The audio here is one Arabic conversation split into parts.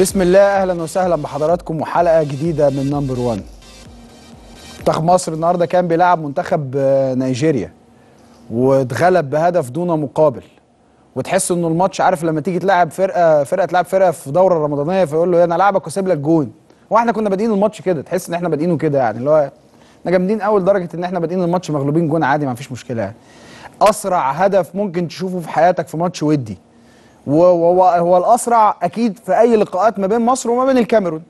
بسم الله اهلا وسهلا بحضراتكم وحلقه جديده من نمبر 1 منتخب مصر النهارده كان بيلعب منتخب آه، نيجيريا واتغلب بهدف دون مقابل وتحس انه الماتش عارف لما تيجي تلعب فرقه فرقه تلعب فرقه في دوره رمضانيه فيقول له انا العبك واسيب لك جون واحنا كنا بادئين الماتش كده تحس ان احنا بادئينه كده يعني اللي هو احنا جامدين قوي لدرجه ان احنا بادئين الماتش مغلوبين جون عادي ما فيش مشكله يعني اسرع هدف ممكن تشوفه في حياتك في ماتش ودي وهو هو الاسرع اكيد في اي لقاءات ما بين مصر وما بين الكاميرون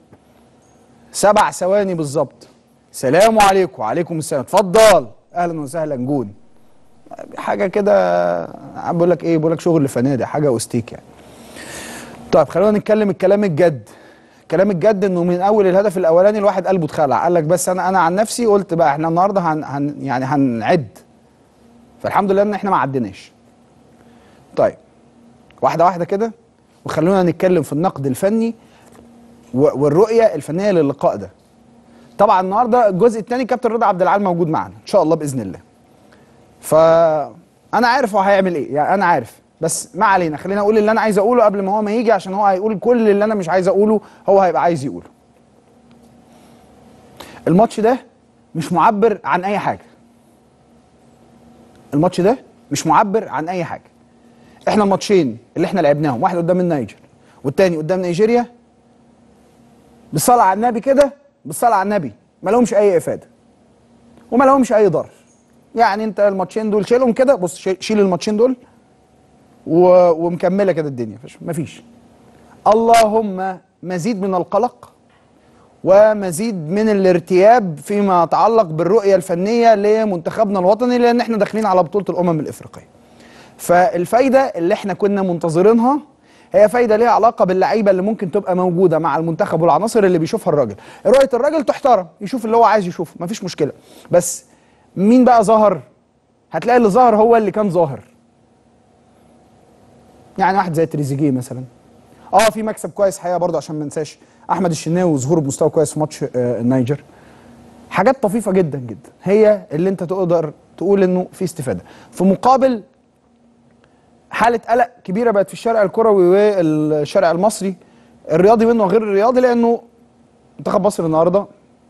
سبع ثواني بالظبط سلام عليكم وعليكم السلام اتفضل اهلا وسهلا جون حاجه كده بقول لك ايه بقول لك شغل فنادق حاجه اوستيك يعني طيب خلونا نتكلم الكلام الجد الكلام الجد انه من اول الهدف الاولاني الواحد قلبه اتخلع قال لك بس انا انا عن نفسي قلت بقى احنا النهارده هن, هن يعني هنعد فالحمد لله ان احنا ما عدناش طيب واحده واحده كده وخلونا نتكلم في النقد الفني والرؤيه الفنيه للقاء ده طبعا النهارده الجزء الثاني كابتن رضا عبد العال موجود معانا ان شاء الله باذن الله فانا عارف هو هيعمل ايه يعني انا عارف بس ما علينا خلينا اقول اللي انا عايز اقوله قبل ما هو ما يجي عشان هو هيقول كل اللي انا مش عايز اقوله هو هيبقى عايز يقوله الماتش ده مش معبر عن اي حاجه الماتش ده مش معبر عن اي حاجه احنا الماتشين اللي احنا لعبناهم واحد قدام النيجر والتاني قدام نيجيريا بالصلاه على النبي كده بالصلاه على النبي ما لهمش اي افاده وما لهمش اي ضرر يعني انت الماتشين دول شيلهم كده بص شيل الماتشين دول و... ومكمله كده الدنيا مفيش اللهم مزيد من القلق ومزيد من الارتياب فيما يتعلق بالرؤيه الفنيه لمنتخبنا الوطني لان احنا داخلين على بطوله الامم الافريقيه فالفايده اللي احنا كنا منتظرينها هي فايده ليها علاقه باللعيبه اللي ممكن تبقى موجوده مع المنتخب والعناصر اللي بيشوفها الراجل رؤيه الراجل تحترم يشوف اللي هو عايز يشوفه مفيش مشكله بس مين بقى ظهر هتلاقي اللي ظهر هو اللي كان ظاهر يعني واحد زي تريزيجيه مثلا اه في مكسب كويس حقيقه برضه عشان ما انساش احمد الشناوي وظهوره بمستوى كويس في ماتش آه، النيجر حاجات طفيفه جدا جدا هي اللي انت تقدر تقول انه في استفاده في مقابل حاله قلق كبيره بقت في الشارع الكروي والشارع المصري الرياضي منه غير الرياضي لانه منتخب مصر النهارده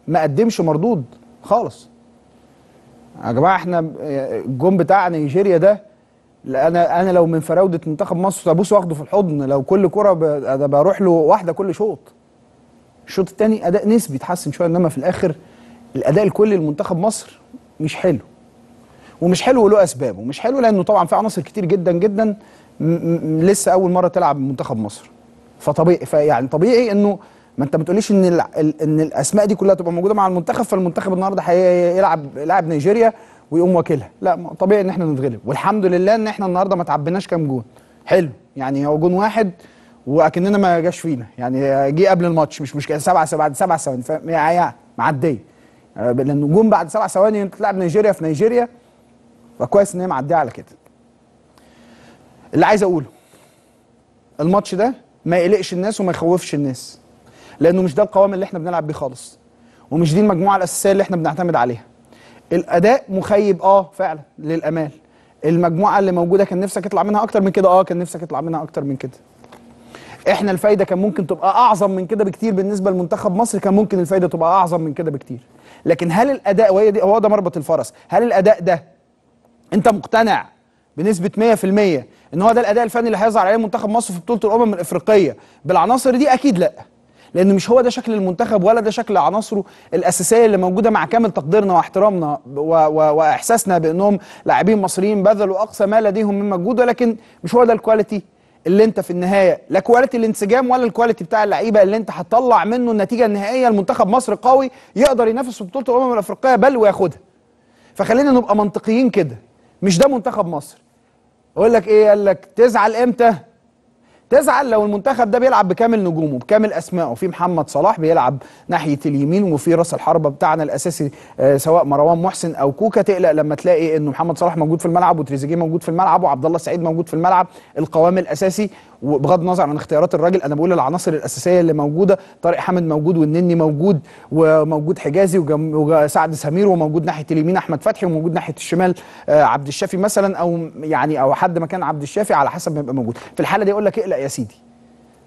ما قدمش مردود خالص يا جماعه احنا الجون بتاع نيجيريا ده انا انا لو من فراوده منتخب مصر ابوس واخده في الحضن لو كل كره انا بروح له واحده كل شوط الشوط الثاني اداء نسبي اتحسن شويه انما في الاخر الاداء الكلي لمنتخب مصر مش حلو ومش حلو له أسبابه مش حلو لانه طبعا في عناصر كتير جدا جدا لسه اول مره تلعب منتخب مصر فطبيعي فيعني طبيعي انه ما انت ما تقوليش ان ان الاسماء دي كلها تبقى موجوده مع المنتخب فالمنتخب النهارده هيلعب لاعب نيجيريا ويقوم واكلها لا طبيعي ان احنا نتغلب والحمد لله ان احنا النهارده ما تعبناش كام جون حلو يعني هو جون واحد واكننا ما جاش فينا يعني جه قبل الماتش مش مشكله سبعة سبعة بعد سبع ثواني يعني, يعني معديه آه، لان جون بعد سبع ثواني انت تلعب نيجيريا في نيجيريا فكويس ان هي معديه على كده اللي عايز اقوله الماتش ده ما يقلقش الناس وما يخوفش الناس لانه مش ده القوام اللي احنا بنلعب بيه خالص ومش دي المجموعه الاساسيه اللي احنا بنعتمد عليها الاداء مخيب اه فعلا للامال المجموعه اللي موجوده كان نفسك يطلع منها اكتر من كده اه كان نفسك يطلع منها اكتر من كده احنا الفايده كان ممكن تبقى اعظم من كده بكتير بالنسبه لمنتخب مصر كان ممكن الفايده تبقى اعظم من كده بكتير لكن هل الاداء وهي دي هو ده مربط الفرس هل الاداء ده انت مقتنع بنسبه 100% ان هو ده الاداء الفني اللي هيظهر عليه منتخب مصر في بطوله الامم الافريقيه بالعناصر دي اكيد لا لان مش هو ده شكل المنتخب ولا ده شكل عناصره الاساسيه اللي موجوده مع كامل تقديرنا واحترامنا و و واحساسنا بانهم لاعبين مصريين بذلوا اقصى ما لديهم من مجهود ولكن مش هو ده الكواليتي اللي انت في النهايه لا كواليتي الانسجام ولا الكواليتي بتاع اللعيبه اللي انت هتطلع منه النتيجه النهائيه لمنتخب مصر قوي يقدر ينافس في بطوله الامم الافريقيه بل وياخدها فخلينا نبقى منطقيين كده مش ده منتخب مصر اقول لك ايه قال لك تزعل امتى تزعل لو المنتخب ده بيلعب بكامل نجومه بكامل اسمائه في محمد صلاح بيلعب ناحيه اليمين وفي راس الحربه بتاعنا الاساسي آه سواء مروان محسن او كوكا تقلق لما تلاقي انه محمد صلاح موجود في الملعب وتريزيجيه موجود في الملعب وعبد الله السعيد موجود في الملعب القوام الاساسي وبغض النظر عن اختيارات الراجل انا بقول العناصر الاساسيه اللي موجوده طارق حامد موجود والنني موجود وموجود حجازي وسعد سمير وموجود ناحيه اليمين احمد فتحي وموجود ناحيه الشمال آه، عبد الشافي مثلا او يعني او حد مكان عبد الشافي على حسب ما يبقى موجود في الحاله دي اقول لك اقلق يا سيدي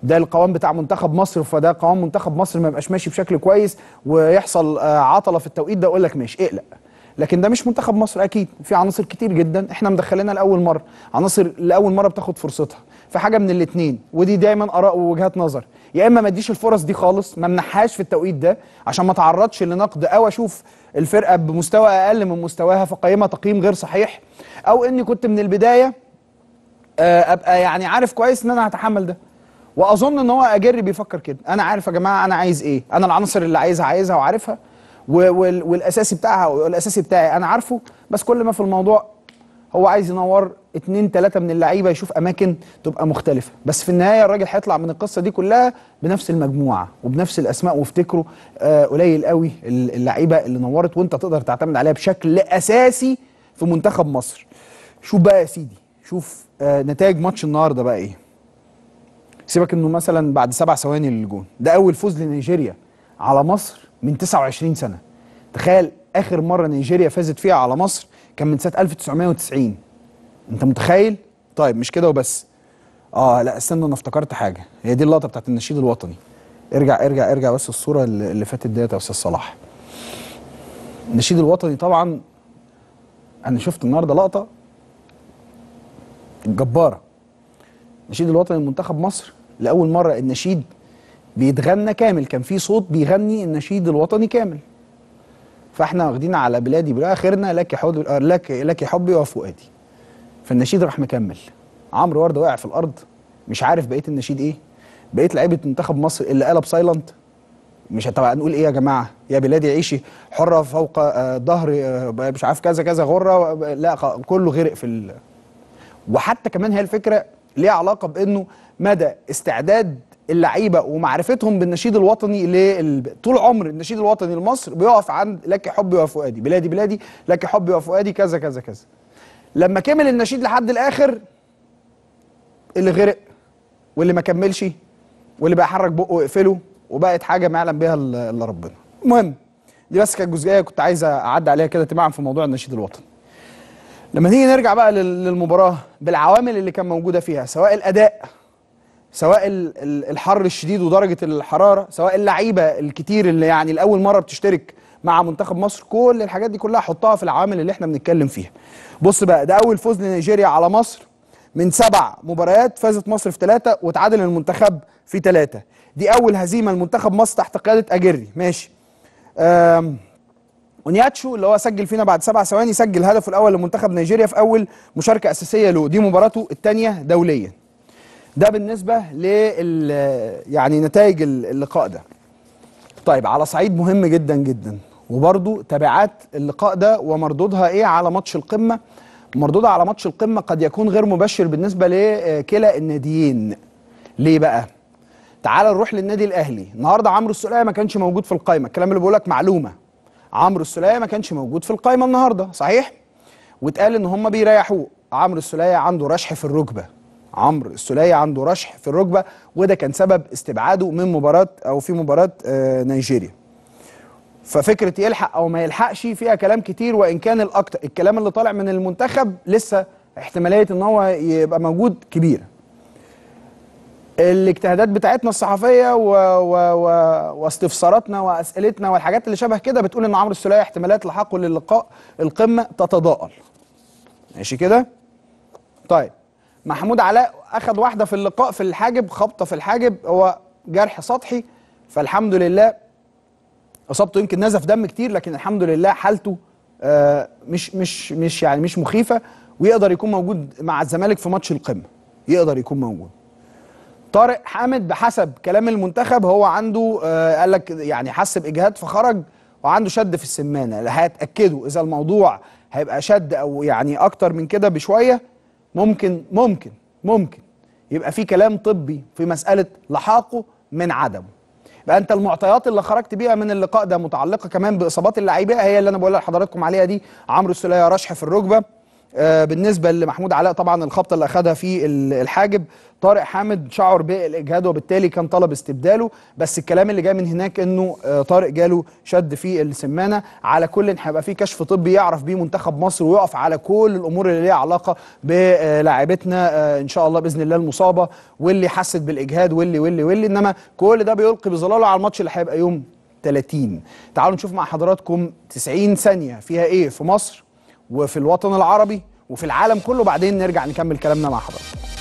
ده القوام بتاع منتخب مصر فده قوام منتخب مصر ما يبقاش ماشي بشكل كويس ويحصل آه، عطله في التوقيت ده اقول لك ماشي اقلق لكن ده مش منتخب مصر اكيد في عناصر كتير جدا احنا مدخلينها لاول مره عناصر لاول مره بتاخد فرصتها في حاجه من الاثنين ودي دايما اراء ووجهات نظر يا اما ما اديش الفرص دي خالص ما منحهاش في التوقيت ده عشان ما اتعرضش لنقد او اشوف الفرقه بمستوى اقل من مستواها فقيمها تقييم غير صحيح او اني كنت من البدايه آه، ابقى يعني عارف كويس ان انا هتحمل ده واظن ان هو اجري بيفكر كده انا عارف يا جماعه انا عايز ايه انا العناصر اللي عايزها عايزها وعارفها والاساسي بتاعها والاساسي بتاعي انا عارفه بس كل ما في الموضوع هو عايز ينور اتنين تلاته من اللعيبه يشوف اماكن تبقى مختلفه بس في النهايه الراجل هيطلع من القصه دي كلها بنفس المجموعه وبنفس الاسماء وافتكروا آه قليل قوي اللعيبه اللي نورت وانت تقدر تعتمد عليها بشكل اساسي في منتخب مصر شوف بقى يا سيدي شوف آه نتائج ماتش النهارده بقى ايه سيبك انه مثلا بعد سبع ثواني للجون ده اول فوز لنيجيريا على مصر من 29 سنه تخيل اخر مره نيجيريا فازت فيها على مصر كان من سنه 1990 انت متخيل طيب مش كده وبس اه لا استنى انا افتكرت حاجه هي دي اللقطه بتاعت النشيد الوطني ارجع ارجع ارجع بس الصوره اللي فاتت ديت يا استاذ صلاح النشيد الوطني طبعا انا شفت النهارده لقطه جباره النشيد الوطني لمنتخب مصر لاول مره النشيد بيتغنى كامل كان في صوت بيغني النشيد الوطني كامل فاحنا واخدين على بلادي بلا اخرنا لك حب لك لك حبي وفؤادي فالنشيد راح مكمل عمرو ورده وقع في الارض مش عارف بقيه النشيد ايه بقيه لعيبه منتخب مصر اللي قلب سايلنت مش طبعا نقول ايه يا جماعه يا بلادي عيشي حره فوق آه، ظهر آه، مش عارف كذا كذا غره لا كله غرق في ال... وحتى كمان هي الفكره ليها علاقه بانه مدى استعداد اللعيبه ومعرفتهم بالنشيد الوطني طول عمر النشيد الوطني لمصر بيقف عند لك حبي وفؤادي بلادي بلادي لك حبي وفؤادي كذا كذا كذا لما كمل النشيد لحد الاخر اللي غرق واللي ما كملش واللي بقى يحرك بقه ويقفله وبقت حاجه ما يعلم بها الا ربنا المهم دي بس كانت جزئيه كنت عايز اعدي عليها كده تماما في موضوع النشيد الوطني لما نيجي نرجع بقى للمباراه بالعوامل اللي كان موجوده فيها سواء الاداء سواء الحر الشديد ودرجه الحراره سواء اللعيبه الكتير اللي يعني لاول مره بتشترك مع منتخب مصر كل الحاجات دي كلها حطها في العامل اللي احنا بنتكلم فيها بص بقى ده اول فوز لنيجيريا على مصر من سبع مباريات فازت مصر في ثلاثه وتعادل المنتخب في ثلاثه دي اول هزيمه لمنتخب مصر تحت قياده اجري ماشي اونياتشو اللي هو سجل فينا بعد سبع ثواني سجل هدفه الاول لمنتخب نيجيريا في اول مشاركه اساسيه له دي مباراته الثانيه دوليا ده بالنسبه لل يعني نتائج اللقاء ده طيب على صعيد مهم جدا جدا وبرضه تبعات اللقاء ده ومردودها ايه على ماتش القمه مردودها على ماتش القمه قد يكون غير مبشر بالنسبه لكلا الناديين ليه بقى تعال نروح للنادي الاهلي النهارده عمرو السلية ما كانش موجود في القائمه الكلام اللي بقول لك معلومه عمرو السلية ما كانش موجود في القائمه النهارده صحيح واتقال ان هم بيريحوه عمرو السلية عنده رشح في الركبه عمرو السلية عنده رشح في الركبه وده كان سبب استبعاده من مباراه او في مباراه آه، نيجيريا ففكره يلحق او ما يلحقش فيها كلام كتير وان كان الاكتر الكلام اللي طالع من المنتخب لسه احتماليه ان هو يبقى موجود كبيره الاجتهادات بتاعتنا الصحفيه و... و... و... واستفساراتنا واسئلتنا والحاجات اللي شبه كده بتقول ان عمرو السلية احتمالات لحقه للقاء القمه تتضاءل ماشي كده طيب محمود علاء اخذ واحده في اللقاء في الحاجب خبطه في الحاجب هو جرح سطحي فالحمد لله اصابته يمكن نزف دم كتير لكن الحمد لله حالته آه مش مش مش يعني مش مخيفه ويقدر يكون موجود مع الزمالك في ماتش القمه يقدر يكون موجود طارق حامد بحسب كلام المنتخب هو عنده آه قال لك يعني حس باجهاد فخرج وعنده شد في السمانه هتاكدوا اذا الموضوع هيبقى شد او يعني اكتر من كده بشويه ممكن ممكن ممكن يبقى في كلام طبي في مسألة لحاقه من عدمه يبقى انت المعطيات اللي خرجت بيها من اللقاء ده متعلقه كمان باصابات اللعيبه هي اللي انا بقول لحضراتكم عليها دي عمرو السليه رشح في الركبه آه، بالنسبه لمحمود علاء طبعا الخبطه اللي اخذها في الحاجب طارق حامد شعر بالاجهاد وبالتالي كان طلب استبداله بس الكلام اللي جاي من هناك انه آه، طارق جاله شد في السمانه على كل هيبقى في كشف طبي يعرف بيه منتخب مصر ويقف على كل الامور اللي ليها علاقه بلاعبتنا آه، ان شاء الله باذن الله المصابه واللي حست بالاجهاد واللي واللي واللي انما كل ده بيلقي بظلاله على الماتش اللي هيبقى يوم 30 تعالوا نشوف مع حضراتكم 90 ثانيه فيها ايه في مصر وفي الوطن العربي وفي العالم كله بعدين نرجع نكمل كلامنا مع حضرتك